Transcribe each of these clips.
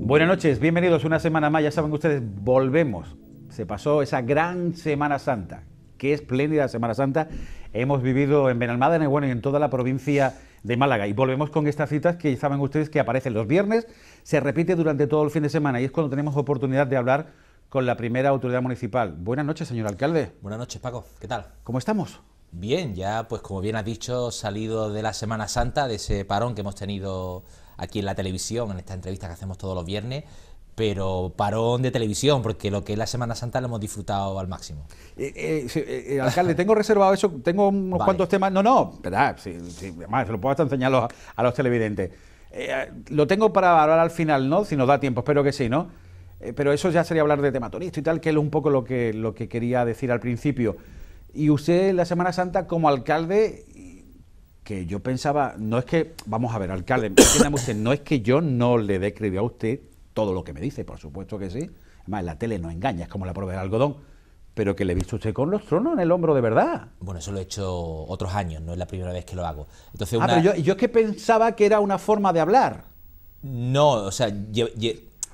Buenas noches, bienvenidos una semana más. Ya saben que ustedes volvemos. Se pasó esa gran Semana Santa. Qué espléndida Semana Santa hemos vivido en Benalmádena en bueno, y en toda la provincia de Málaga. Y volvemos con estas citas que saben ustedes que aparecen los viernes, se repite durante todo el fin de semana y es cuando tenemos oportunidad de hablar con la primera autoridad municipal. Buenas noches, señor alcalde. Buenas noches, Paco. ¿Qué tal? ¿Cómo estamos? Bien, ya pues como bien has dicho, salido de la Semana Santa, de ese parón que hemos tenido aquí en la televisión, en esta entrevista que hacemos todos los viernes, pero parón de televisión, porque lo que es la Semana Santa lo hemos disfrutado al máximo. Eh, eh, eh, alcalde, tengo reservado eso, tengo unos cuantos temas. No, no, verdad, se lo puedo hasta enseñar a, los televidentes. lo tengo para hablar al final, ¿no? Si nos da tiempo, espero que sí, ¿no? pero eso ya sería hablar de tema turístico y tal, que es un poco lo que, lo que quería decir al principio. Y usted, la Semana Santa, como alcalde, que yo pensaba, no es que, vamos a ver, alcalde, usted, no es que yo no le dé a usted todo lo que me dice, por supuesto que sí. Además, la tele no engaña, es como la prueba del algodón. Pero que le he visto usted con los tronos en el hombro de verdad. Bueno, eso lo he hecho otros años, no es la primera vez que lo hago. Entonces ah, yo, es que pensaba que era una forma de hablar. No, o sea, yo,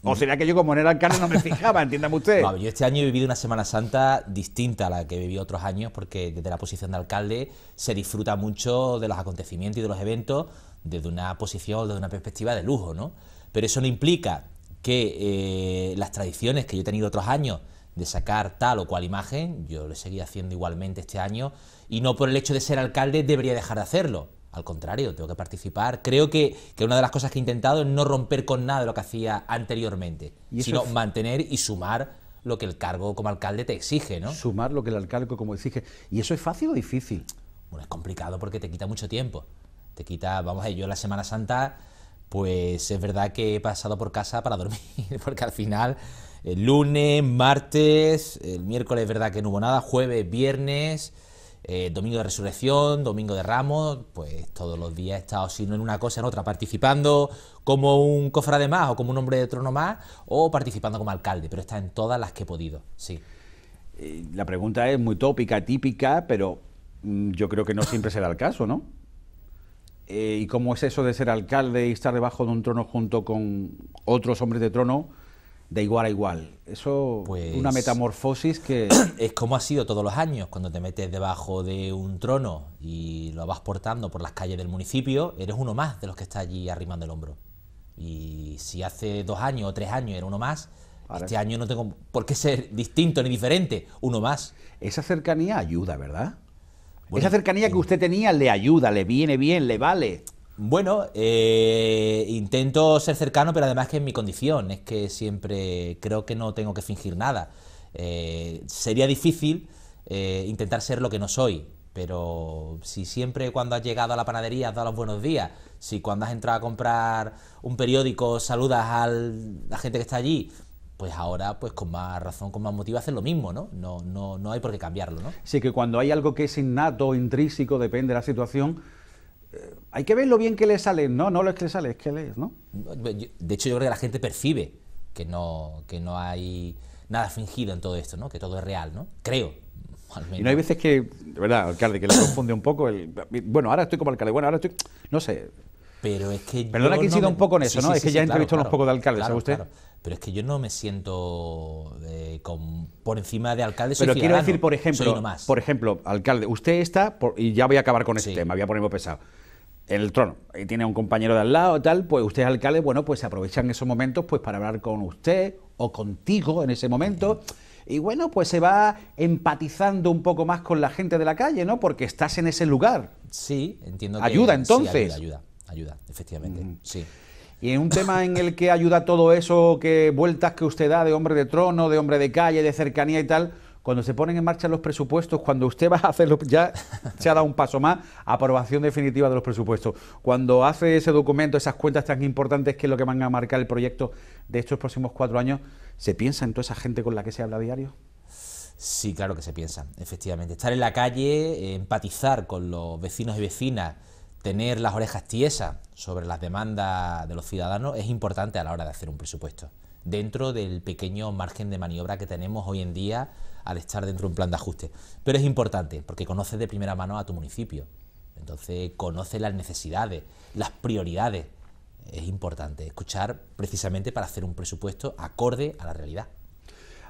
¿O mm. será que yo como era alcalde no me fijaba, entiéndame usted? yo este año he vivido una Semana Santa distinta a la que he vivido otros años, porque desde la posición de alcalde se disfruta mucho de los acontecimientos y de los eventos desde una posición, desde una perspectiva de lujo, ¿no? Pero eso no implica que eh, las tradiciones que yo he tenido otros años de sacar tal o cual imagen, yo lo seguí haciendo igualmente este año y no por el hecho de ser alcalde debería dejar de hacerlo. Al contrario, tengo que participar. Creo que, una de las cosas que he intentado es no romper con nada de lo que hacía anteriormente, sino mantener y sumar lo que el cargo como alcalde te exige, ¿no? Sumar lo que el alcalde como exige. ¿Y eso es fácil o difícil? Bueno, es complicado porque te quita mucho tiempo. Te quita, vamos a ver, yo la Semana Santa pues es verdad que he pasado por casa para dormir, porque al final el lunes, martes, el miércoles es verdad que no hubo nada, jueves, viernes, eh, domingo de resurrección, domingo de ramos, pues todos los días he estado, si en una cosa, en otra, participando como un cofrade más o como un hombre de trono más o participando como alcalde, pero está en todas las que he podido, sí. Eh, la pregunta es muy tópica, típica, pero mm, yo creo que no siempre será el caso, ¿no? Eh, y cómo es eso de ser alcalde y estar debajo de un trono junto con otros hombres de trono de igual a igual. Eso es pues una metamorfosis que... Es como ha sido todos los años, cuando te metes debajo de un trono y lo vas portando por las calles del municipio, eres uno más de los que está allí arrimando el hombro. Y si hace dos años o tres años era uno más, este año no tengo por qué ser distinto ni diferente, uno más. Esa cercanía ayuda, ¿verdad? Esa cercanía que usted tenía le ayuda, le viene bien, le vale. Bueno, eh, intento ser cercano, pero además que es mi condición, es que siempre creo que no tengo que fingir nada. Eh, sería difícil eh, intentar ser lo que no soy, pero si siempre cuando has llegado a la panadería has dado los buenos días, si cuando has entrado a comprar un periódico saludas a la gente que está allí, pues ahora pues con más razón, con más motivo hacen lo mismo, ¿no? No, no, no hay por qué cambiarlo, ¿no? Sí, que cuando hay algo que es innato, intrínseco, depende de la situación, eh, hay que ver lo bien que le sale, no, no lo es que le sale, es que lees, ¿no? De hecho yo creo que la gente percibe que no, que no hay nada fingido en todo esto, ¿no? Que todo es real, ¿no? Creo, y no hay veces que, de verdad, alcalde, que le confunde un poco Bueno, ahora estoy como alcalde, bueno, ahora estoy. No sé. Pero es que. Perdona que he un poco en eso, ¿no? es que ya he entrevistado unos un poco de alcaldes, ¿sabe usted? pero es que yo no me siento eh, por encima de alcalde. Soy pero quiero decir, por ejemplo, por ejemplo, alcalde, usted está, y ya voy a acabar con este tema, voy a ponerme pesado. En el trono, y tiene un compañero de al lado, tal, pues usted es alcalde, bueno, pues aprovechan esos momentos pues para hablar con usted o contigo en ese momento. y bueno, pues se va empatizando un poco más con la gente de la calle, ¿no? Porque estás en ese lugar. Sí, entiendo que... Ayuda entonces. ayuda, ayuda, efectivamente. Mm. Sí. Y en un tema en el que ayuda todo eso, que vueltas que usted da de hombre de trono, de hombre de calle, de cercanía y tal, cuando se ponen en marcha los presupuestos, cuando usted va a hacerlo, ya se ha dado un paso más, aprobación definitiva de los presupuestos. Cuando hace ese documento, esas cuentas tan importantes que es lo que van a marcar el proyecto de estos próximos cuatro años, ¿se piensa en toda esa gente con la que se habla diario? Sí, claro que se piensa, efectivamente. Estar en la calle, eh, empatizar con los vecinos y vecinas tener las orejas tiesas sobre las demandas de los ciudadanos es importante a la hora de hacer un presupuesto, dentro del pequeño margen de maniobra que tenemos hoy en día al estar dentro de un plan de ajuste. Pero es importante porque conoces de primera mano a tu municipio, entonces conoces las necesidades, las prioridades. Es importante escuchar precisamente para hacer un presupuesto acorde a la realidad.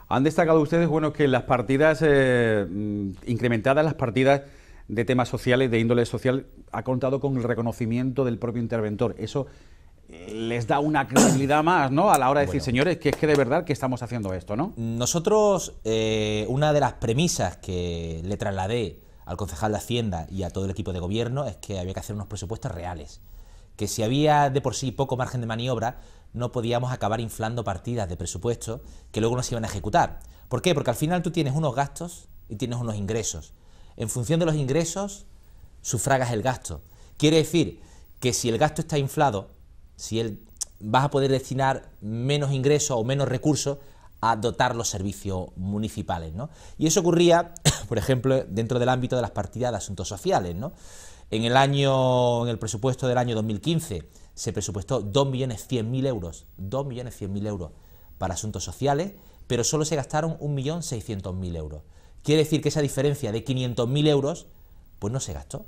Han destacado ustedes bueno, que las partidas eh, mm, incrementadas, las partidas de temas sociales, de índole social, ha contado con el reconocimiento del propio interventor. Eso eh, les da una credibilidad más, ¿no? A la hora de decir, señores, que es que de verdad que estamos haciendo esto, ¿no? Nosotros, eh, una de las premisas que le trasladé al concejal de Hacienda y a todo el equipo de gobierno es que había que hacer unos presupuestos reales. Que si había de por sí poco margen de maniobra, no podíamos acabar inflando partidas de presupuesto que luego no se iban a ejecutar. ¿Por qué? Porque al final tú tienes unos gastos y tienes unos ingresos en función de los ingresos, sufragas el gasto. Quiere decir que si el gasto está inflado, si él vas a poder destinar menos ingresos o menos recursos a dotar los servicios municipales. ¿no? Y eso ocurría, por ejemplo, dentro del ámbito de las partidas de asuntos sociales. En el año, en el presupuesto del año 2015 se presupuestó 2.100.000 euros, 2.100.000 euros para asuntos sociales, pero solo se gastaron 1.600.000 euros. Quiere decir que esa diferencia de 500.000 euros, pues no se gastó.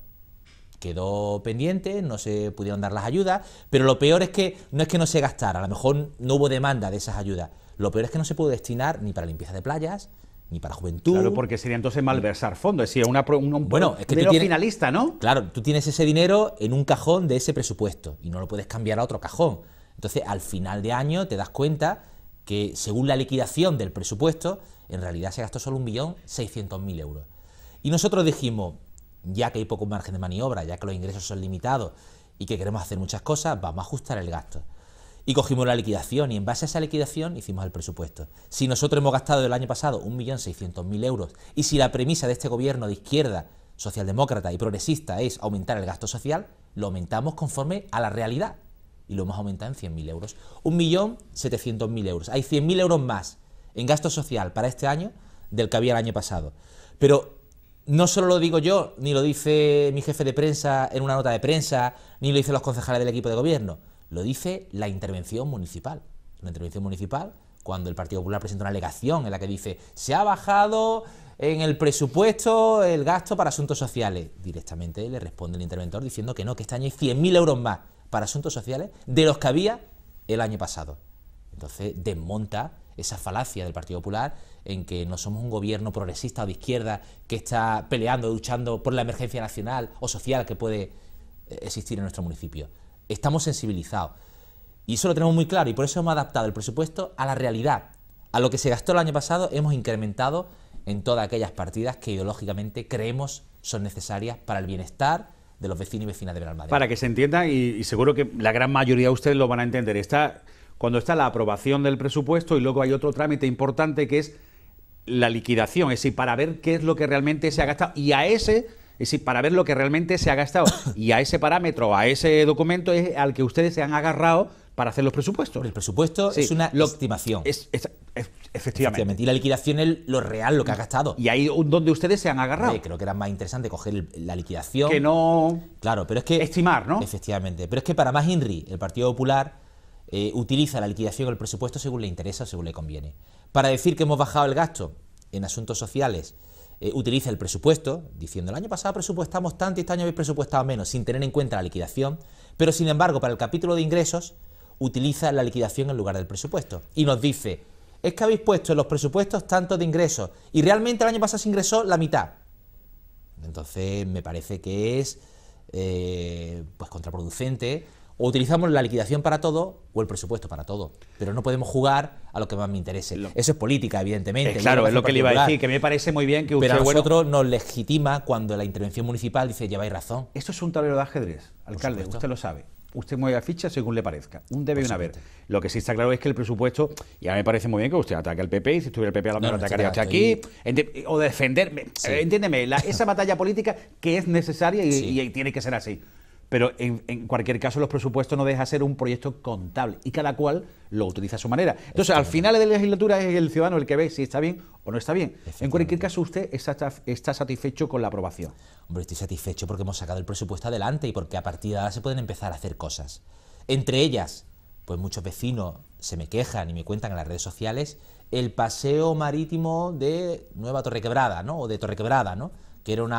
Quedó pendiente, no se pudieron dar las ayudas, pero lo peor es que no es que no se gastara, a lo mejor no hubo demanda de esas ayudas. Lo peor es que no se pudo destinar ni para limpieza de playas, ni para juventud. Claro, porque sería entonces malversar fondos. es una, un bueno, es que finalista, ¿no? Claro, tú tienes ese dinero en un cajón de ese presupuesto y no lo puedes cambiar a otro cajón. Entonces, al final de año te das cuenta que según la liquidación del presupuesto, en realidad se gastó solo 1.600.000 euros. Y nosotros dijimos, ya que hay poco margen de maniobra, ya que los ingresos son limitados y que queremos hacer muchas cosas, vamos a ajustar el gasto. Y cogimos la liquidación y en base a esa liquidación hicimos el presupuesto. Si nosotros hemos gastado el año pasado 1.600.000 euros y si la premisa de este gobierno de izquierda, socialdemócrata y progresista es aumentar el gasto social, lo aumentamos conforme a la realidad, y lo hemos aumentado en 100.000 euros. 1.700.000 euros. Hay 100.000 euros más en gasto social para este año del que había el año pasado. Pero no solo lo digo yo, ni lo dice mi jefe de prensa en una nota de prensa, ni lo dicen los concejales del equipo de gobierno, lo dice la intervención municipal. La intervención municipal, cuando el Partido Popular presenta una alegación en la que dice se ha bajado en el presupuesto el gasto para asuntos sociales, directamente le responde el interventor diciendo que no, que este año hay 100.000 euros más para asuntos sociales de los que había el año pasado. Entonces desmonta esa falacia del Partido Popular en que no somos un gobierno progresista o de izquierda que está peleando, luchando por la emergencia nacional o social que puede eh, existir en nuestro municipio. Estamos sensibilizados. Y eso lo tenemos muy claro y por eso hemos adaptado el presupuesto a la realidad. A lo que se gastó el año pasado hemos incrementado en todas aquellas partidas que ideológicamente creemos son necesarias para el bienestar de los vecinos y vecinas de Benalmádena. Para que se entienda, y, seguro que la gran mayoría de ustedes lo van a entender, está cuando está la aprobación del presupuesto y luego hay otro trámite importante que es la liquidación, es decir, para ver qué es lo que realmente se ha gastado y a ese es decir, para ver lo que realmente se ha gastado. Y a ese parámetro, a ese documento es al que ustedes se han agarrado para hacer los presupuestos. El presupuesto es una estimación. efectivamente. Y la liquidación es lo real, lo que ha gastado. Y ahí donde ustedes se han agarrado. creo que era más interesante coger la liquidación. Que no. Claro, pero es que. Estimar, ¿no? Efectivamente. Pero es que para más INRI, el Partido Popular eh, utiliza la liquidación o el presupuesto según le interesa o según le conviene. Para decir que hemos bajado el gasto en asuntos sociales, eh, utiliza el presupuesto, diciendo el año pasado presupuestamos tanto y este año habéis presupuestado menos, sin tener en cuenta la liquidación. Pero sin embargo, para el capítulo de ingresos utiliza la liquidación en lugar del presupuesto. Y nos dice, es que habéis puesto en los presupuestos tanto de ingresos y realmente el año pasado se ingresó la mitad. Entonces me parece que es eh, pues contraproducente. O utilizamos la liquidación para todo o el presupuesto para todo. Pero no podemos jugar a lo que más me interese. Eso es política, evidentemente. claro, es lo que le iba a decir, que me parece muy bien que usted... Pero a nosotros nos legitima cuando la intervención municipal dice, lleváis razón. Esto es un tablero de ajedrez, alcalde, usted lo sabe usted mueve la ficha según le parezca. Un debe y una haber. Lo que sí está claro es que el presupuesto, ya me parece muy bien que usted ataque al PP, y si estuviera el PP a lo no, atacaría hasta aquí, o defender, eh, entiéndeme, la, esa batalla política que es necesaria y tiene que ser así. Pero en, cualquier caso, los presupuestos no deja ser un proyecto contable y cada cual lo utiliza a su manera. Entonces, al final de la legislatura es el ciudadano el que ve si está bien o no está bien. En cualquier caso, usted está, está satisfecho con la aprobación. Hombre, estoy satisfecho porque hemos sacado el presupuesto adelante y porque a partir de ahora se pueden empezar a hacer cosas. Entre ellas, pues muchos vecinos se me quejan y me cuentan en las redes sociales el paseo marítimo de Nueva Torrequebrada, ¿no? O de Torrequebrada, ¿no? Que era un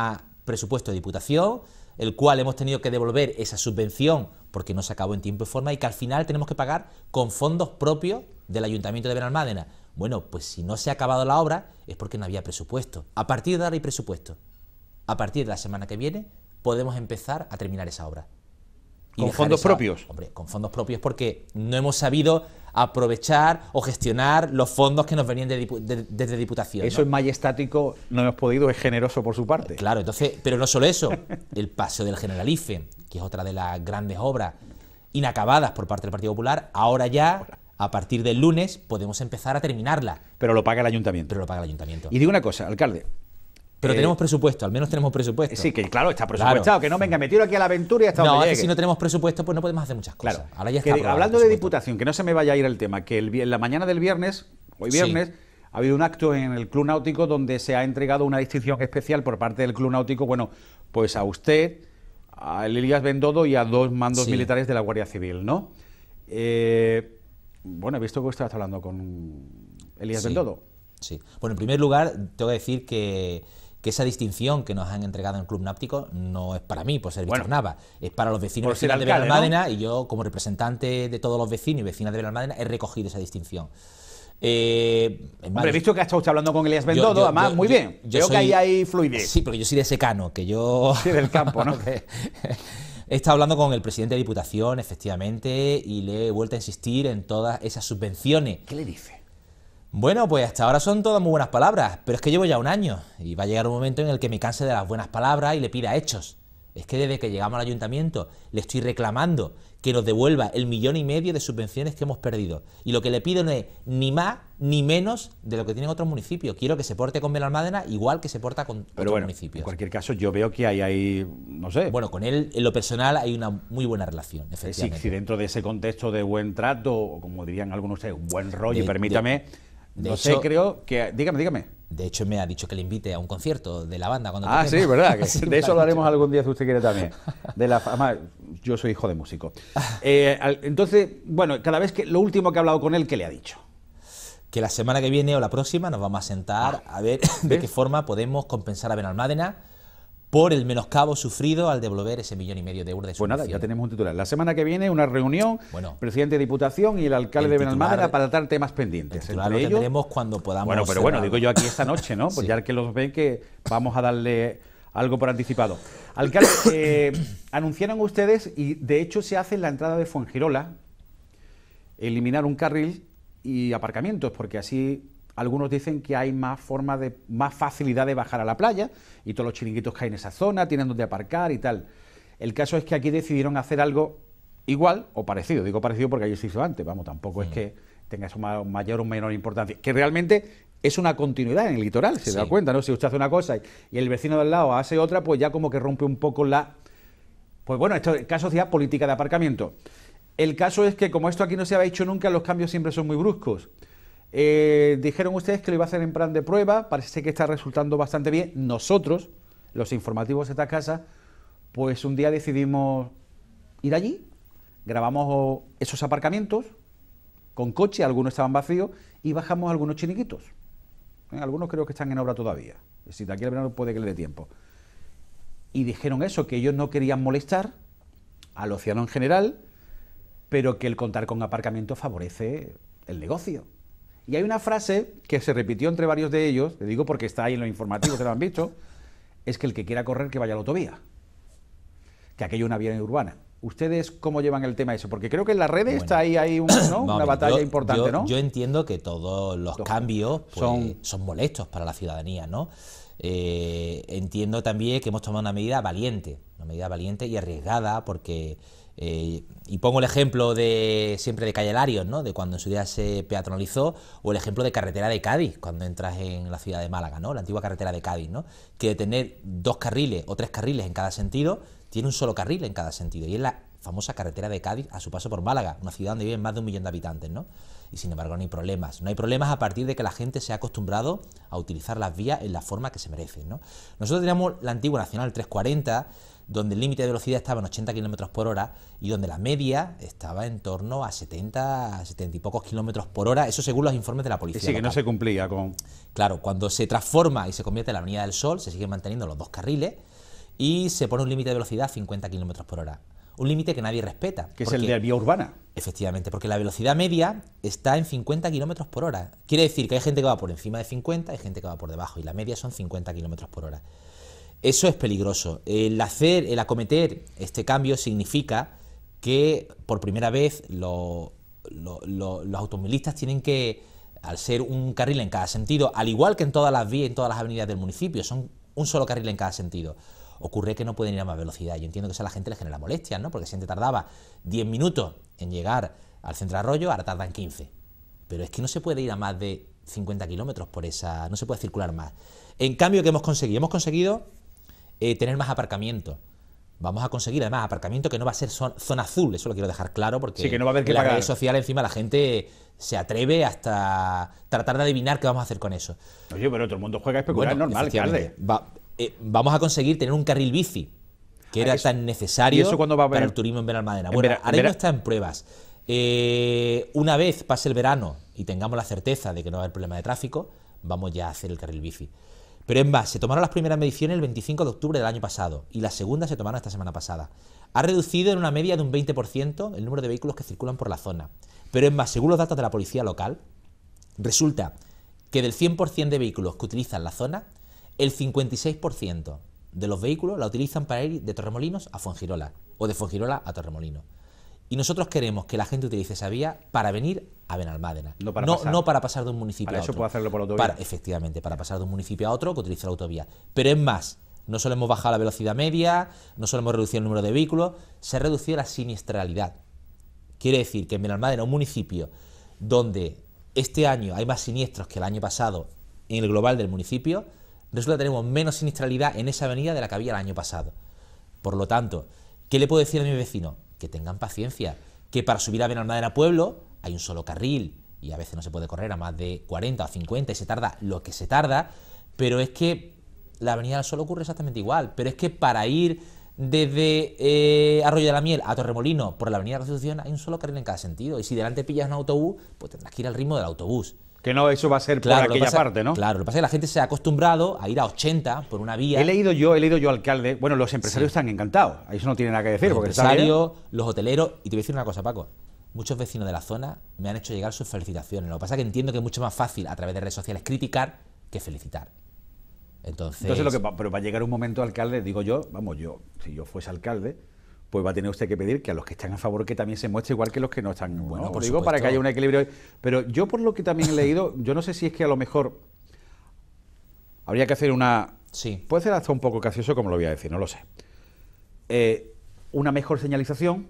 presupuesto de diputación el cual hemos tenido que devolver esa subvención porque no se acabó en tiempo y forma y que al final tenemos que pagar con fondos propios del Ayuntamiento de Benalmádena. Bueno, pues si no se ha acabado la obra es porque no había presupuesto. A partir de ahora hay presupuesto. A partir de la semana que viene podemos empezar a terminar esa obra. ¿Con fondos propios? Hombre, con fondos propios porque no hemos sabido aprovechar o gestionar los fondos que nos venían desde Diputación. Eso es majestático, no hemos podido, es generoso por su parte. Claro, entonces, pero no solo eso, el Paseo del Generalife, que es otra de las grandes obras inacabadas por parte del Partido Popular, ahora ya a partir del lunes podemos empezar a terminarla. Pero lo paga el ayuntamiento. Pero lo paga el ayuntamiento. Y digo una cosa, alcalde, pero eh, tenemos presupuesto, al menos tenemos presupuesto. Sí, que claro, está presupuestado, que no venga, me tiro aquí a la aventura y hasta no, donde llegue. Es que si no tenemos presupuesto, pues no podemos hacer muchas cosas. Claro. Ahora ya está hablando de diputación, que no se me vaya a ir el tema, que el, la mañana del viernes, hoy viernes, ha habido un acto en el Club Náutico donde se ha entregado una distinción especial por parte del Club Náutico, bueno, pues a usted, a Elías Bendodo y a dos mandos militares de la Guardia Civil, ¿no? Eh, bueno, he visto que usted está hablando con Elías Vendodo Bendodo. Sí. Bueno, en primer lugar, tengo que decir que esa distinción que nos han entregado en el Club Náptico no es para mí, por ser Víctor Nava, es para los vecinos y vecinas de Belalmádena y yo como representante de todos los vecinos y vecinas de Belalmádena he recogido esa distinción. Eh, he visto que ha estado hablando con Elías Bendodo, además, muy bien. Yo Creo que ahí hay fluidez. Sí, pero yo soy de secano, que yo. Sí, del campo, ¿no? he estado hablando con el presidente de Diputación, efectivamente, y le he vuelto a insistir en todas esas subvenciones. ¿Qué le dice? Bueno, pues hasta ahora son todas muy buenas palabras, pero es que llevo ya un año y va a llegar un momento en el que me canse de las buenas palabras y le pida hechos. Es que desde que llegamos al ayuntamiento le estoy reclamando que nos devuelva el millón y medio de subvenciones que hemos perdido. Y lo que le pido no es ni más ni menos de lo que tienen otros municipios. Quiero que se porte con Belalmádena igual que se porta con Pero bueno, En cualquier caso, yo veo que hay, hay, no sé. Bueno, con él, en lo personal, hay una muy buena relación, eh, efectivamente. si dentro de ese contexto de buen trato, o como dirían algunos un buen rollo, y permítame no sé, creo que. Dígame, dígame. De hecho, me ha dicho que le invite a un concierto de la banda cuando Ah, sí, ¿verdad? de eso lo haremos algún día si usted quiere también. De la fama, yo soy hijo de músico. Eh, entonces, bueno, cada vez que. Lo último que he hablado con él, ¿qué le ha dicho? Que la semana que viene o la próxima nos vamos a sentar ah, a ver de qué forma podemos compensar a Benalmádena por el menoscabo sufrido al devolver ese millón y medio de euros de subvención. Pues nada, ya tenemos un titular. La semana que viene una reunión, bueno, presidente de Diputación y el alcalde de Benalmádena para tratar temas pendientes. El titular lo tendremos cuando podamos... Bueno, pero bueno, digo yo aquí esta noche, ¿no? Pues ya que los ven que vamos a darle algo por anticipado. Alcalde, eh, anunciaron ustedes, y de hecho se hace en la entrada de Fuengirola, eliminar un carril y aparcamientos, porque así algunos dicen que hay más forma de más facilidad de bajar a la playa y todos los chiringuitos caen hay en esa zona tienen donde aparcar y tal. El caso es que aquí decidieron hacer algo igual o parecido. Digo parecido porque ellos se hizo antes, vamos, tampoco es mm. que tenga eso mayor o menor importancia. Que realmente es una continuidad en el litoral, se da cuenta, ¿no? Si usted hace una cosa y, el vecino del lado hace otra, pues ya como que rompe un poco la... Pues bueno, esto es caso de política de aparcamiento. El caso es que como esto aquí no se había hecho nunca, los cambios siempre son muy bruscos. Eh, dijeron ustedes que lo iba a hacer en plan de prueba, parece que está resultando bastante bien. Nosotros, los informativos de esta casa, pues un día decidimos ir allí, grabamos esos aparcamientos con coche, algunos estaban vacíos, y bajamos algunos chiniquitos. Eh, algunos creo que están en obra todavía. Si de aquí al verano puede que le dé tiempo. Y dijeron eso, que ellos no querían molestar al océano en general, pero que el contar con aparcamiento favorece el negocio. Y hay una frase que se repitió entre varios de ellos, le digo porque está ahí en los informativos, se lo han visto, es que el que quiera correr que vaya a la autovía, que aquello es una vía urbana. ¿Ustedes cómo llevan el tema eso? Porque creo que en las redes está ahí, hay una batalla importante, yo, ¿no? Yo entiendo que todos los cambios pues, son... son... molestos para la ciudadanía, ¿no? Eh, entiendo también que hemos tomado una medida valiente, una medida valiente y arriesgada porque eh, y pongo el ejemplo de siempre de Calle Larios, ¿no? de cuando en su día se peatonalizó, o el ejemplo de carretera de Cádiz, cuando entras en la ciudad de Málaga, ¿no? la antigua carretera de Cádiz, ¿no? que de tener dos carriles o tres carriles en cada sentido, tiene un solo carril en cada sentido, y es la famosa carretera de Cádiz a su paso por Málaga, una ciudad donde viven más de un millón de habitantes. ¿no? y sin embargo no hay problemas. No hay problemas a partir de que la gente se ha acostumbrado a utilizar las vías en la forma que se merecen. ¿no? Nosotros teníamos la antigua Nacional 340, donde el límite de velocidad estaba en 80 km por hora y donde la media estaba en torno a 70, 70 y pocos kilómetros por hora, eso según los informes de la policía. Sí, que no se cumplía con... Claro, cuando se transforma y se convierte en la Avenida del Sol, se siguen manteniendo los dos carriles y se pone un límite de velocidad a 50 km por hora un límite que nadie respeta. Que es el de la vía urbana. Efectivamente, porque la velocidad media está en 50 kilómetros por hora. Quiere decir que hay gente que va por encima de 50, hay gente que va por debajo, y la media son 50 kilómetros por hora. Eso es peligroso. El hacer, el acometer este cambio significa que por primera vez los automovilistas tienen que, al ser un carril en cada sentido, al igual que en todas las vías, en todas las avenidas del municipio, son un solo carril en cada sentido. Ocurre que no pueden ir a más velocidad. Yo entiendo que a la gente le genera molestias, ¿no? Porque si antes tardaba 10 minutos en llegar al centro arroyo, ahora tardan 15. Pero es que no se puede ir a más de 50 kilómetros por esa. no se puede circular más. En cambio, ¿qué hemos conseguido? Hemos conseguido eh, tener más aparcamiento. Vamos a conseguir además aparcamiento que no va a ser zona azul, eso lo quiero dejar claro porque sí, que no en encima la gente se atreve hasta tratar de adivinar qué vamos a hacer con eso. Oye, pero todo el mundo juega a especular normal, tarde. Eh, vamos a conseguir tener un carril bici, que era tan necesario para el turismo en Benalmádena. Bueno, ahora está en pruebas. Eh, una vez pase el verano y tengamos la certeza de que no va a haber problema de tráfico, vamos ya a hacer el carril bici. Pero en base, se tomaron las primeras mediciones el 25 de octubre del año pasado y las segundas se tomaron esta semana pasada. Ha reducido en una media de un 20% el número de vehículos que circulan por la zona. Pero en más, según los datos de la policía local, resulta que del 100% de vehículos que utilizan la zona, el 56% de los vehículos la utilizan para ir de Torremolinos a Fongirola o de Fongirola a Torremolinos. Y nosotros queremos que la gente utilice esa vía para venir a Benalmádena. No para, pasar. de un municipio a otro. Para eso puede hacerlo por autovía. efectivamente, para pasar de un municipio a otro que utilice la autovía. Pero es más, no solo hemos bajado la velocidad media, no solo hemos reducido el número de vehículos, se ha reducido la siniestralidad. Quiere decir que en Benalmádena, un municipio donde este año hay más siniestros que el año pasado en el global del municipio, Resulta que tenemos menos sinistralidad en esa avenida de la que había el año pasado. Por lo tanto, ¿qué le puedo decir a mi vecino Que tengan paciencia, que para subir a Benalmádena Pueblo hay un solo carril y a veces no se puede correr a más de 40 o 50 y se tarda lo que se tarda, pero es que la avenida del Sol ocurre exactamente igual, pero es que para ir desde eh, Arroyo de la Miel a Torremolino por la avenida de la Constitución hay un solo carril en cada sentido y si delante pillas un autobús, pues tendrás que ir al ritmo del autobús. Que no, eso va a ser por aquella parte, ¿no? Claro, lo que pasa es que la gente se ha acostumbrado a ir a 80 por una vía. He leído yo, he leído yo, alcalde. Bueno, los empresarios están encantados. Eso no tiene nada que decir. Los empresarios, los hoteleros. Y te voy a decir una cosa, Paco. Muchos vecinos de la zona me han hecho llegar sus felicitaciones. Lo que pasa es que entiendo que es mucho más fácil a través de redes sociales criticar que felicitar. Entonces, Entonces lo que, pero va a llegar un momento, alcalde, digo yo, vamos, yo, si yo fuese alcalde, pues va a tener usted que pedir que a los que están a favor que también se muestre igual que los que no están. Bueno, Por digo, para que haya un equilibrio. Pero yo por lo que también he leído, yo no sé si es que a lo mejor habría que hacer una... Sí. Puede ser hasta un poco casioso como lo voy a decir, no lo sé. Eh, una mejor señalización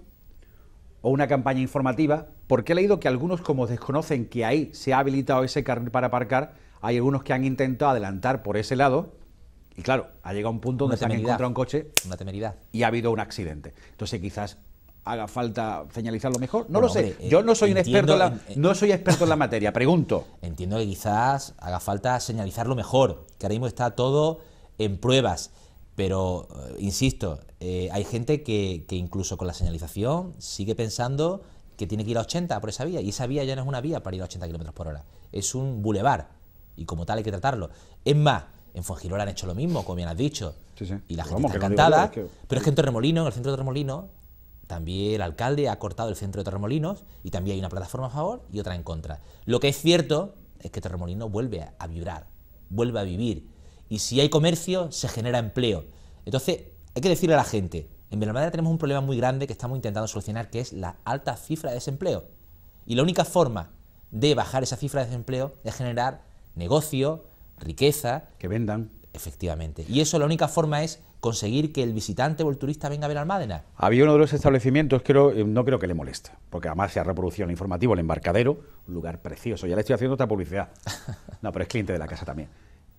o una campaña informativa, porque he leído que algunos como desconocen que ahí se ha habilitado ese carril para aparcar, hay algunos que han intentado adelantar por ese lado y claro, ha llegado un punto donde se ha encontrado un coche. Una temeridad. Y ha habido un accidente. Entonces quizás haga falta señalizarlo mejor. No lo sé. Eh, Yo no soy un experto en la, no soy experto en la materia, pregunto. Entiendo que quizás haga falta señalizarlo mejor, que ahora mismo está todo en pruebas. Pero, eh, insisto, eh, hay gente que, que, incluso con la señalización sigue pensando que tiene que ir a 80 por esa vía. Y esa vía ya no es una vía para ir a 80 kilómetros por hora. Es un bulevar. Y como tal hay que tratarlo. Es más, en Fuengirola han hecho lo mismo, como bien has dicho. Y la gente está encantada. Pero es que en Torremolino, en el centro de Torremolino, también el alcalde ha cortado el centro de Torremolinos y también hay una plataforma a favor y otra en contra. Lo que es cierto es que Torremolino vuelve a vibrar, vuelve a vivir. Y si hay comercio, se genera empleo. Entonces, hay que decirle a la gente, en Benalmádena tenemos un problema muy grande que estamos intentando solucionar, que es la alta cifra de desempleo. Y la única forma de bajar esa cifra de desempleo es generar negocio, riqueza. Que vendan. Efectivamente. Y eso la única forma es conseguir que el visitante o el turista venga a ver Almádena. Había uno de los establecimientos, ...que eh, no creo que le moleste, porque además se ha reproducido en el informativo, el embarcadero, un lugar precioso. Ya le estoy haciendo otra publicidad. No, pero es cliente de la casa también.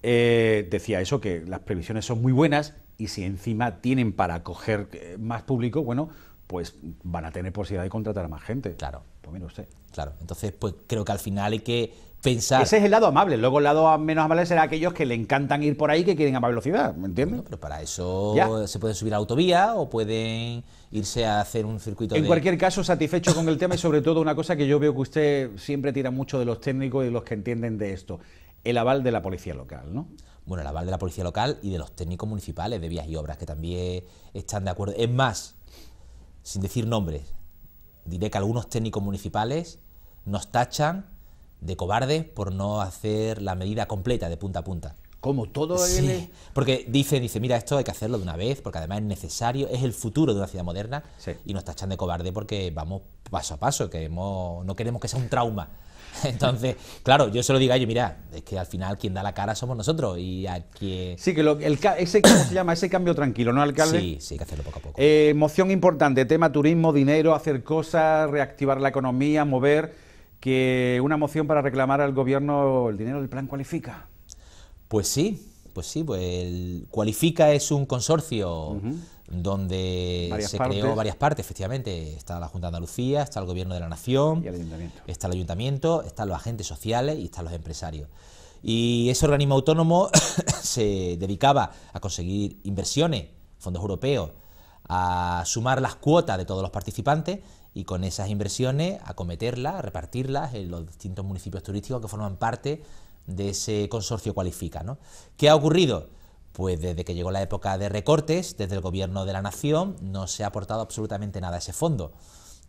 Eh, decía eso, que las previsiones son muy buenas y si encima tienen para acoger eh, más público, bueno, pues van a tener posibilidad de contratar a más gente. Claro. Pues usted. Claro, entonces pues creo que al final hay que ese es el lado amable. Luego el lado menos amable será aquellos que le encantan ir por ahí que quieren a más velocidad, ¿me entiendes? pero para eso se pueden subir a autovía o pueden irse a hacer un circuito. En cualquier caso, satisfecho con el tema y sobre todo una cosa que yo veo que usted siempre tira mucho de los técnicos y los que entienden de esto, el aval de la policía local, ¿no? Bueno, el aval de la policía local y de los técnicos municipales de vías y obras que también están de acuerdo. Es más, sin decir nombres, diré que algunos técnicos municipales nos tachan de cobarde por no hacer la medida completa de punta a punta. Como todo Porque dice, dice, mira, esto hay que hacerlo de una vez, porque además es necesario, es el futuro de una ciudad moderna, y nos tachan de cobarde porque vamos paso a paso, que no queremos que sea un trauma. Entonces, claro, yo se lo digo a mira, es que al final quien da la cara somos nosotros y a Sí, que el, ese, se llama? Ese cambio tranquilo, ¿no, alcalde? Sí, sí, hay que hacerlo poco a poco. ...emoción eh, moción importante, tema turismo, dinero, hacer cosas, reactivar la economía, mover que una moción para reclamar al gobierno el dinero del plan cualifica. Pues sí, pues sí, pues el cualifica es un consorcio donde se creó varias partes, efectivamente. Está la Junta de Andalucía, está el Gobierno de la Nación, el ayuntamiento. está el Ayuntamiento, están los agentes sociales y están los empresarios. Y ese organismo autónomo se dedicaba a conseguir inversiones, fondos europeos, a sumar las cuotas de todos los participantes y con esas inversiones acometerlas, repartirlas en los distintos municipios turísticos que forman parte de ese consorcio cualifica. ¿Qué ha ocurrido? Pues desde que llegó la época de recortes, desde el gobierno de la nación, no se ha aportado absolutamente nada a ese fondo.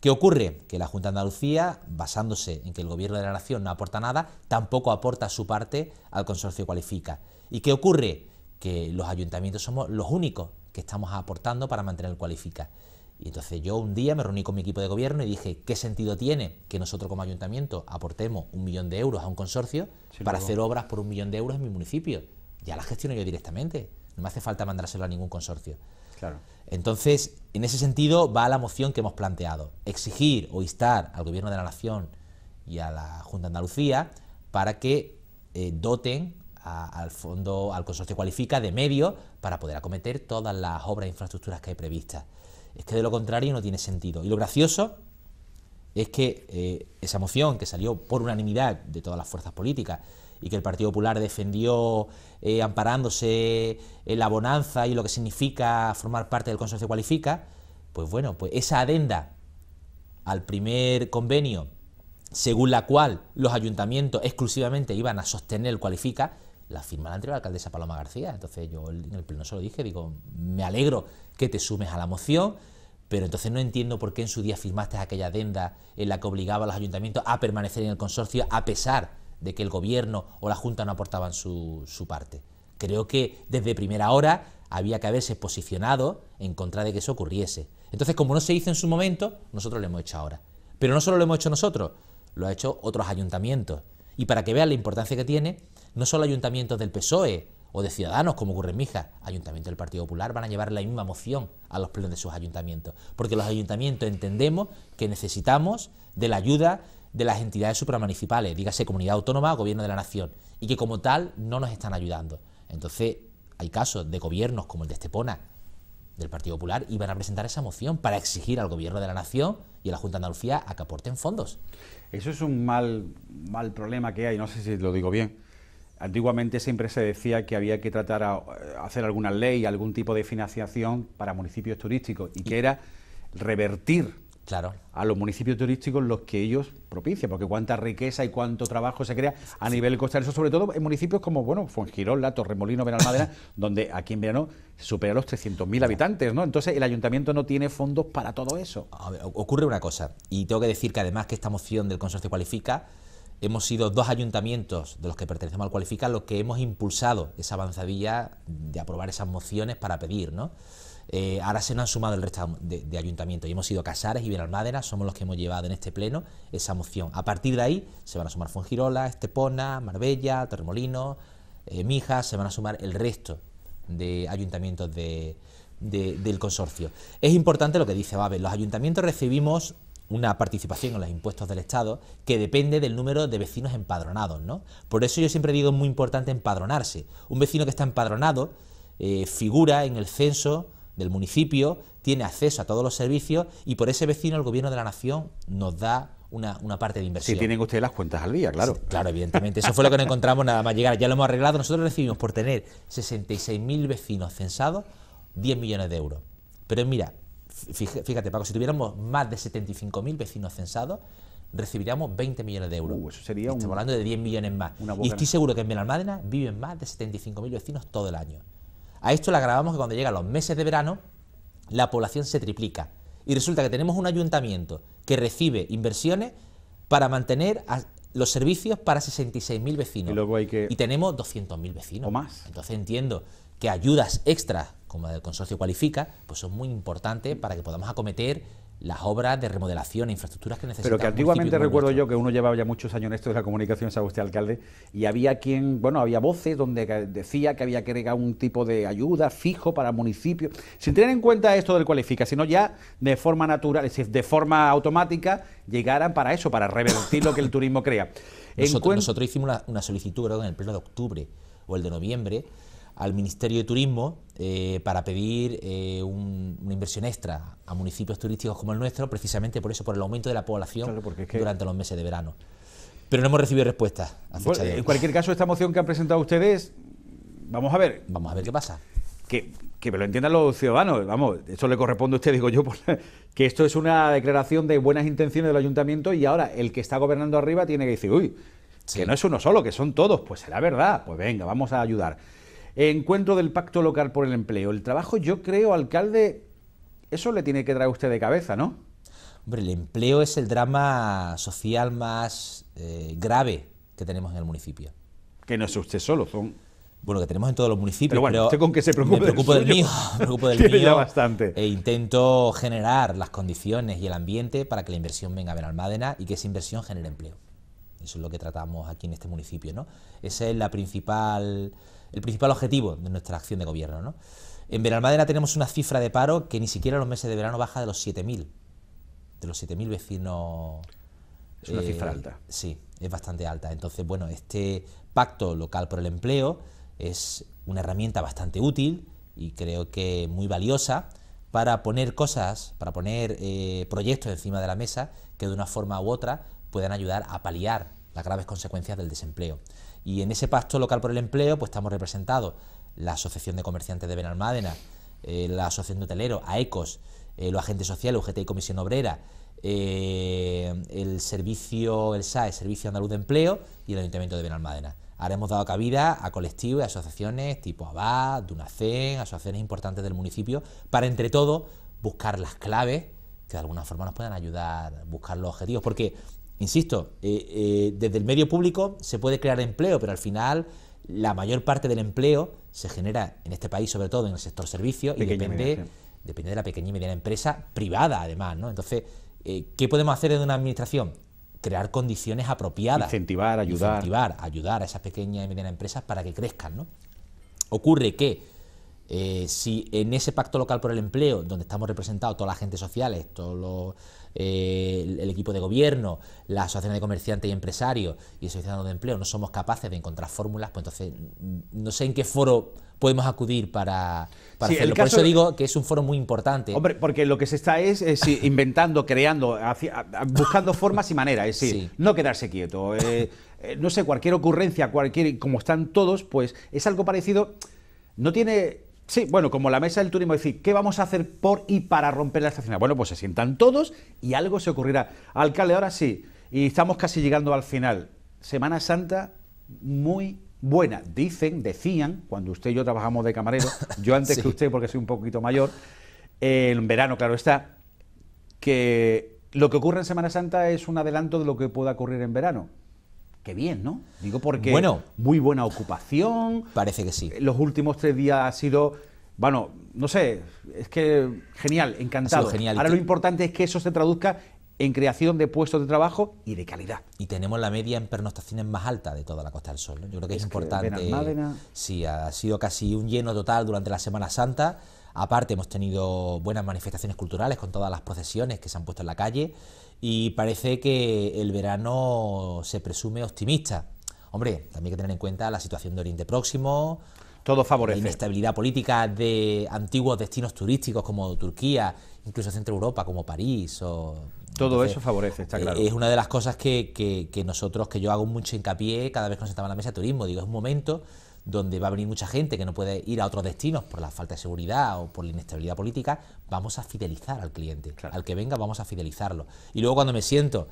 ¿Qué ocurre? Que la Junta de Andalucía, basándose en que el Gobierno de la Nación no aporta nada, tampoco aporta su parte al consorcio cualifica. ¿Y qué ocurre? Que los ayuntamientos somos los únicos que estamos aportando para mantener el cualifica. Y entonces yo un día me reuní con mi equipo de gobierno y dije, ¿qué sentido tiene que nosotros como ayuntamiento aportemos un millón de euros a un consorcio para hacer obras por un millón de euros en mi municipio? Ya las gestiono yo directamente, no me hace falta mandárselo a ningún consorcio. Entonces, en ese sentido va la moción que hemos planteado, exigir o instar al Gobierno de la Nación y a la Junta de Andalucía para que eh, doten al fondo, al consorcio cualifica de medio para poder acometer todas las obras e infraestructuras que hay previstas. Es que de lo contrario no tiene sentido. Y lo gracioso es que eh, esa moción que salió por unanimidad de todas las fuerzas políticas y que el Partido Popular defendió eh, amparándose en la bonanza y lo que significa formar parte del consorcio cualifica, pues bueno, pues esa adenda al primer convenio según la cual los ayuntamientos exclusivamente iban a sostener el cualifica, la firma la anterior alcaldesa Paloma García. Entonces yo en el pleno se lo dije, digo, me alegro que te sumes a la moción, pero entonces no entiendo por qué en su día firmaste aquella adenda en la que obligaba a los ayuntamientos a permanecer en el consorcio a pesar de que el gobierno o la Junta no aportaban su, parte. Creo que desde primera hora había que haberse posicionado en contra de que eso ocurriese. Entonces, como no se hizo en su momento, nosotros lo hemos hecho ahora. Pero no solo lo hemos hecho nosotros, lo ha hecho otros ayuntamientos. Y para que vean la importancia que tiene, no solo ayuntamientos del PSOE o de Ciudadanos, como ocurre en Mija, ayuntamientos del Partido Popular van a llevar la misma moción a los plenos de sus ayuntamientos, porque los ayuntamientos entendemos que necesitamos de la ayuda de las entidades supramunicipales, dígase comunidad autónoma o gobierno de la nación, y que como tal no nos están ayudando. Entonces, hay casos de gobiernos como el de Estepona, del Partido Popular, y van a presentar esa moción para exigir al gobierno de la nación y a la Junta de Andalucía a que aporten fondos. Eso es un mal, mal problema que hay, no sé si lo digo bien Antiguamente siempre se decía que había que tratar a, eh, hacer alguna ley, algún tipo de financiación para municipios turísticos y que era revertir claro. a los municipios turísticos los que ellos propician, porque cuánta riqueza y cuánto trabajo se crea a nivel costal, sobre todo en municipios como, bueno, Fuengirola, Torremolino, Benalmádena, donde aquí en verano supera los 300.000 habitantes, ¿no? Entonces el ayuntamiento no tiene fondos para todo eso. ocurre una cosa, y tengo que decir que además que esta moción del Consorcio Cualifica hemos sido dos ayuntamientos de los que pertenecemos al Cualifica los que hemos impulsado esa avanzadilla de aprobar esas mociones para pedir, ¿no? Eh, ahora se nos han sumado el resto de, ayuntamientos y hemos sido Casares y Benalmádena, somos los que hemos llevado en este pleno esa moción. A partir de ahí se van a sumar Fongirola, Estepona, Marbella, Termolino, eh, Mijas, se van a sumar el resto de ayuntamientos del consorcio. Es importante lo que dice ver. los ayuntamientos recibimos una participación en los impuestos del Estado que depende del número de vecinos empadronados. ¿no? Por eso yo siempre digo es muy importante empadronarse. Un vecino que está empadronado eh, figura en el censo del municipio, tiene acceso a todos los servicios y por ese vecino el Gobierno de la Nación nos da una, una, parte de inversión. Si tienen ustedes las cuentas al día, claro. claro, evidentemente. Eso fue lo que nos encontramos nada más llegar. Ya lo hemos arreglado. Nosotros recibimos por tener 66.000 vecinos censados 10 millones de euros. Pero mira, fíjate, Paco, si tuviéramos más de 75.000 vecinos censados, recibiríamos 20 millones de euros. Uh, eso sería Estamos hablando de 10 millones más. Y estoy seguro que en Benalmádena viven más de 75.000 vecinos todo el año. A esto le agravamos que cuando llegan los meses de verano, la población se triplica. Y resulta que tenemos un ayuntamiento que recibe inversiones para mantener los servicios para 66.000 vecinos. Y, luego hay que... y tenemos 200.000 vecinos. O más. Entonces entiendo que ayudas extras, como del consorcio cualifica, pues son muy importantes para que podamos acometer las obras de remodelación e infraestructuras que necesitamos. Pero que antiguamente recuerdo yo que uno llevaba ya muchos años en esto de la comunicación, sabe usted, alcalde, y había quien, bueno, había voces donde decía que había que agregar un tipo de ayuda fijo para municipios, sin tener en cuenta esto del cualifica, sino ya de forma natural, es decir, de forma automática, llegaran para eso, para revertir lo que el turismo crea. Nosotros, hicimos una, solicitud, creo, en el pleno de octubre o el de noviembre, al Ministerio de Turismo eh, para pedir eh, una inversión extra a municipios turísticos como el nuestro, precisamente por eso, por el aumento de la población durante los meses de verano. Pero no hemos recibido respuesta. A fecha de En cualquier caso, esta moción que han presentado ustedes, vamos a ver. Vamos a ver qué pasa. Que, que me lo entiendan los ciudadanos, vamos, eso le corresponde a usted, digo yo, que esto es una declaración de buenas intenciones del ayuntamiento y ahora el que está gobernando arriba tiene que decir, uy, que no es uno solo, que son todos, pues será verdad, pues venga, vamos a ayudar. Encuentro del Pacto Local por el Empleo. El trabajo, yo creo, alcalde, eso le tiene que traer usted de cabeza, ¿no? Hombre, el empleo es el drama social más eh, grave que tenemos en el municipio. Que no es usted solo, son bueno, que tenemos en todos los municipios. Pero bueno, con que se preocupa. me preocupo del, mío, me preocupo del mío bastante. e intento generar las condiciones y el ambiente para que la inversión venga a Benalmádena y que esa inversión genere empleo. Eso es lo que tratamos aquí en este municipio, ¿no? Esa es la principal el principal objetivo de nuestra acción de gobierno. ¿no? En Veralmadera tenemos una cifra de paro que ni siquiera en los meses de verano baja de los 7.000, de los 7.000 vecinos. Es una cifra eh, alta. Sí, es bastante alta. Entonces, bueno, este pacto local por el empleo es una herramienta bastante útil y creo que muy valiosa para poner cosas, para poner eh, proyectos encima de la mesa que de una forma u otra puedan ayudar a paliar las graves consecuencias del desempleo. Y en ese pacto local por el empleo, pues estamos representados la Asociación de Comerciantes de Benalmádena, eh, la Asociación de Hoteleros, AECOS, eh, los agentes sociales, UGT y Comisión Obrera, eh, el servicio, el SAE, Servicio Andaluz de Empleo y el Ayuntamiento de Benalmádena. Ahora hemos dado cabida a colectivos y asociaciones tipo ABAD, DUNACEN, asociaciones importantes del municipio, para entre todos buscar las claves que de alguna forma nos puedan ayudar a buscar los objetivos. Porque Insisto, eh, eh, desde el medio público se puede crear empleo, pero al final la mayor parte del empleo se genera en este país, sobre todo en el sector servicios, y depende, de la pequeña y mediana empresa privada, además. Entonces, eh, ¿qué podemos hacer desde una administración? Crear condiciones apropiadas. Incentivar, ayudar. Incentivar, ayudar a esas pequeñas y medianas empresas para que crezcan. Ocurre que si en ese pacto local por el empleo, donde estamos representados todas las agentes sociales, todos los eh, el, equipo de gobierno, la Asociación de comerciantes y empresarios y Asociación de empleo no somos capaces de encontrar fórmulas, pues entonces no sé en qué foro podemos acudir para, hacerlo. caso, Por eso digo que es un foro muy importante. Hombre, porque lo que se está es, inventando, creando, buscando formas y maneras, es decir, no quedarse quieto. Eh, eh, no sé, cualquier ocurrencia, cualquier, como están todos, pues es algo parecido. No tiene Sí, bueno, como la mesa del turismo, decir, ¿qué vamos a hacer por y para romper la estación? Bueno, pues se sientan todos y algo se ocurrirá. Alcalde, ahora sí, y estamos casi llegando al final. Semana Santa muy buena, dicen, decían, cuando usted y yo trabajamos de camarero, yo antes que usted porque soy un poquito mayor, en verano, claro está, que lo que ocurre en Semana Santa es un adelanto de lo que pueda ocurrir en verano. Qué bien, ¿no? Digo porque bueno, muy buena ocupación. Parece que sí. Eh, los últimos tres días ha sido, bueno, no sé, es que genial, encantado. Genial. Ahora lo importante es que eso se traduzca en creación de puestos de trabajo y de calidad. Y tenemos la media en pernoctaciones más alta de toda la Costa del Sol. Yo creo que es, importante. Sí, ha sido casi un lleno total durante la Semana Santa. Aparte hemos tenido buenas manifestaciones culturales con todas las procesiones que se han puesto en la calle y parece que el verano se presume optimista. Hombre, también hay que tener en cuenta la situación de Oriente Próximo, todo favorece. La inestabilidad política de antiguos destinos turísticos como Turquía, incluso Centro Europa como París. O, Todo eso favorece, está claro. Es una de las cosas que, nosotros, que yo hago mucho hincapié cada vez que nos sentamos en la mesa de turismo. Digo, es un momento donde va a venir mucha gente que no puede ir a otros destinos por la falta de seguridad o por la inestabilidad política, vamos a fidelizar al cliente. Al que venga vamos a fidelizarlo. Y luego cuando me siento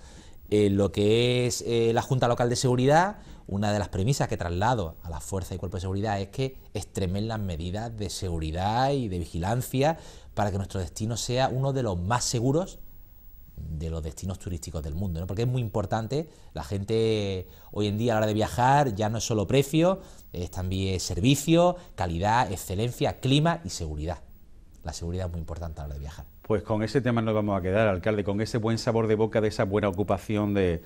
en lo que es eh, la Junta Local de Seguridad, una de las premisas que traslado a la Fuerza y Cuerpo de Seguridad es que extremen las medidas de seguridad y de vigilancia para que nuestro destino sea uno de los más seguros de los destinos turísticos del mundo, porque es muy importante, la gente hoy en día a la hora de viajar ya no es solo precio, es también servicio, calidad, excelencia, clima y seguridad. La seguridad es muy importante a la hora de viajar. Pues con ese tema nos vamos a quedar, alcalde, con ese buen sabor de boca de esa buena ocupación de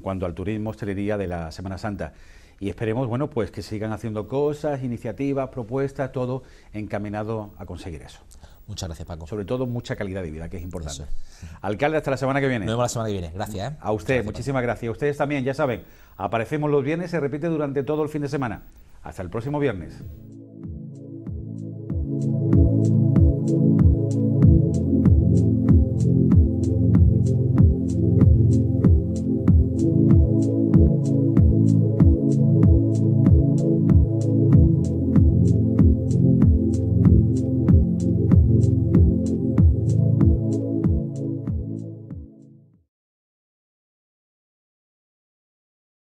...cuando al turismo, hostelería de la Semana Santa y esperemos bueno pues que sigan haciendo cosas, iniciativas, propuestas, todo encaminado a conseguir eso. Muchas gracias, Paco. Sobre todo, mucha calidad de vida, que es importante. Alcalde, hasta la semana que viene. Nos vemos la semana que viene. Gracias. ¿eh? A usted, muchísimas gracias. ustedes también, ya saben, aparecemos los viernes, se repite durante todo el fin de semana. Hasta el próximo viernes.